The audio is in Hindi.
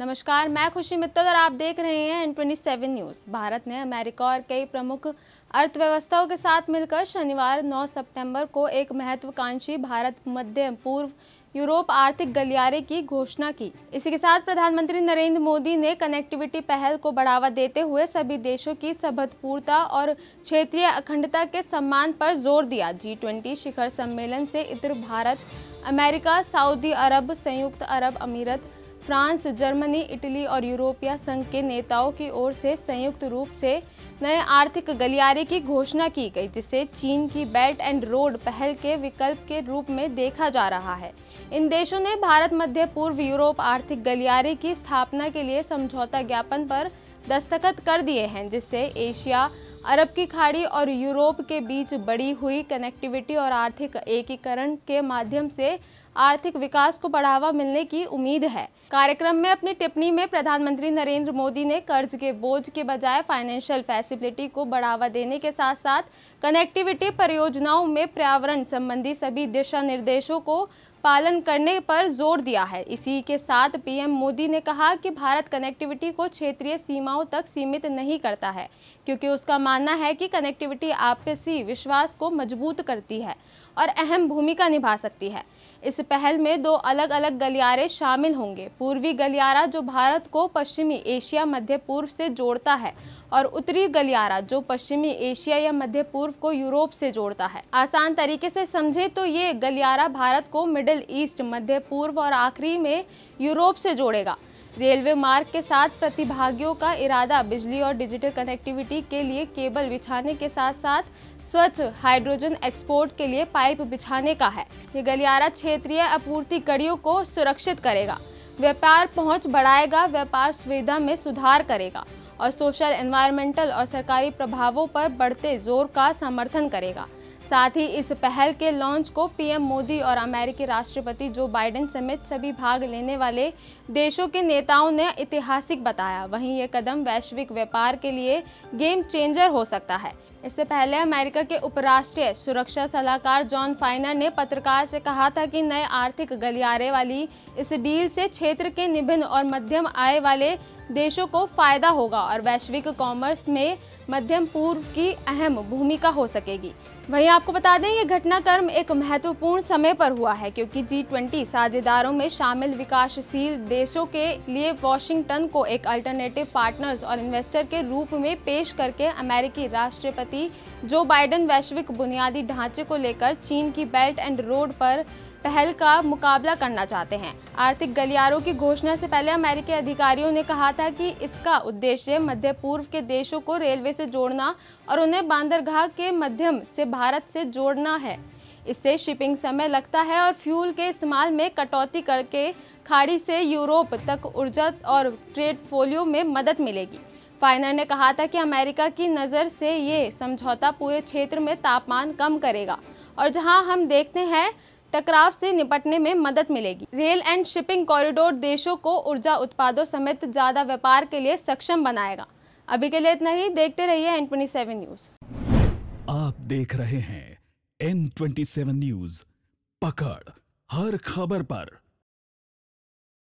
नमस्कार मैं खुशी मित्तल और आप देख रहे हैं N twenty seven news Bharat ने अमेरिका और कई प्रमुख अर्थव्यवस्थाओं के साथ मिलकर शनिवार 9 सितंबर को एक महत्वाकांक्षी भारत मध्य पूर्व यूरोप आर्थिक गलियारे की घोषणा की इसी के साथ प्रधानमंत्री नरेंद्र मोदी ने कनेक्टिविटी पहल को बढ़ावा देते हुए सभी देशों की सबहत्पूर्णता और क्षेत्रीय अखंडता के सम्मान पर जोर दिया जी ट्वेंटी शिखर सम्मेलन से इतर भारत अमेरिका सऊदी अरब संयुक्त अरब अमीरत फ्रांस जर्मनी इटली और यूरोपीय संघ के नेताओं की ओर से संयुक्त रूप से नए आर्थिक गलियारे की घोषणा की गई जिसे चीन की बेल्ट एंड रोड पहल के विकल्प के रूप में देखा जा रहा है इन देशों ने भारत मध्य पूर्व यूरोप आर्थिक गलियारे की स्थापना के लिए समझौता ज्ञापन पर दस्तखत कर दिए हैं जिससे एशिया अरब की खाड़ी और यूरोप के बीच बढ़ी हुई कनेक्टिविटी और आर्थिक एकीकरण के माध्यम से आर्थिक विकास को बढ़ावा मिलने की उम्मीद है कार्यक्रम में अपनी टिप्पणी में प्रधानमंत्री नरेंद्र मोदी ने कर्ज के बोझ के बजाय फाइनेंशियल फैसिलिटी को बढ़ावा देने के साथ साथ कनेक्टिविटी परियोजनाओं में पर्यावरण संबंधी सभी दिशा निर्देशों को पालन करने पर जोर दिया है इसी के साथ पीएम मोदी ने कहा कि भारत कनेक्टिविटी को क्षेत्रीय सीमाओं तक सीमित नहीं करता है क्योंकि उसका मानना है कि कनेक्टिविटी आपसी विश्वास को मजबूत करती है और अहम भूमिका निभा सकती है इस पहल में दो अलग अलग गलियारे शामिल होंगे पूर्वी गलियारा जो भारत को पश्चिमी एशिया मध्य पूर्व से जोड़ता है और उत्तरी गलियारा जो पश्चिमी एशिया या मध्य पूर्व को यूरोप से जोड़ता है आसान तरीके से समझे तो ये गलियारा भारत को मिडिल ईस्ट मध्य पूर्व और आखिरी में यूरोप से जोड़ेगा रेलवे मार्ग के साथ प्रतिभागियों का इरादा बिजली और डिजिटल कनेक्टिविटी के लिए केबल बिछाने के साथ साथ स्वच्छ हाइड्रोजन एक्सपोर्ट के लिए पाइप बिछाने का है ये गलियारा क्षेत्रीय आपूर्ति कड़ियों को सुरक्षित करेगा व्यापार पहुंच बढ़ाएगा व्यापार सुविधा में सुधार करेगा और सोशल एनवायरमेंटल और सरकारी प्रभावों पर बढ़ते जोर का समर्थन करेगा साथ ही इस पहल के लॉन्च को पीएम मोदी और अमेरिकी राष्ट्रपति जो बाइडेन समेत सभी भाग लेने वाले देशों के नेताओं ने ऐतिहासिक बताया वहीं ये कदम वैश्विक व्यापार के लिए गेम चेंजर हो सकता है इससे पहले अमेरिका के उपराष्ट्रीय सुरक्षा सलाहकार जॉन फाइनर ने पत्रकार से कहा था कि नए आर्थिक गलियारे वाली इस डील से क्षेत्र के निभिन्न और मध्यम आय वाले देशों को फायदा होगा और वैश्विक कॉमर्स में मध्यम पूर्व की अहम भूमिका हो सकेगी वहीं आपको बता दें ये घटनाक्रम एक महत्वपूर्ण समय पर हुआ है क्योंकि जी ट्वेंटी साझेदारों में शामिल विकासशील देशों के लिए वॉशिंगटन को एक अल्टरनेटिव पार्टनर्स और इन्वेस्टर के रूप में पेश करके अमेरिकी राष्ट्रपति जो बाइडन वैश्विक बुनियादी ढांचे को लेकर चीन की बेल्ट एंड रोड पर पहल का मुकाबला करना चाहते हैं आर्थिक गलियारों की घोषणा से पहले अमेरिकी अधिकारियों ने कहा था कि इसका उद्देश्य मध्य पूर्व के देशों को रेलवे से जोड़ना और उन्हें बांदरगाह के माध्यम से भारत से जोड़ना है इससे शिपिंग समय लगता है और फ्यूल के इस्तेमाल में कटौती करके खाड़ी से यूरोप तक ऊर्जा और ट्रेड फोलियो में मदद मिलेगी फाइनर ने कहा था कि अमेरिका की नज़र से ये समझौता पूरे क्षेत्र में तापमान कम करेगा और जहां हम देखते हैं टकराव से निपटने में मदद मिलेगी रेल एंड शिपिंग कॉरिडोर देशों को ऊर्जा उत्पादों समेत ज़्यादा व्यापार के लिए सक्षम बनाएगा अभी के लिए इतना ही देखते रहिए एन ट्वेंटी सेवन न्यूज आप देख रहे हैं एन ट्वेंटी सेवन न्यूज पकड़ हर खबर पर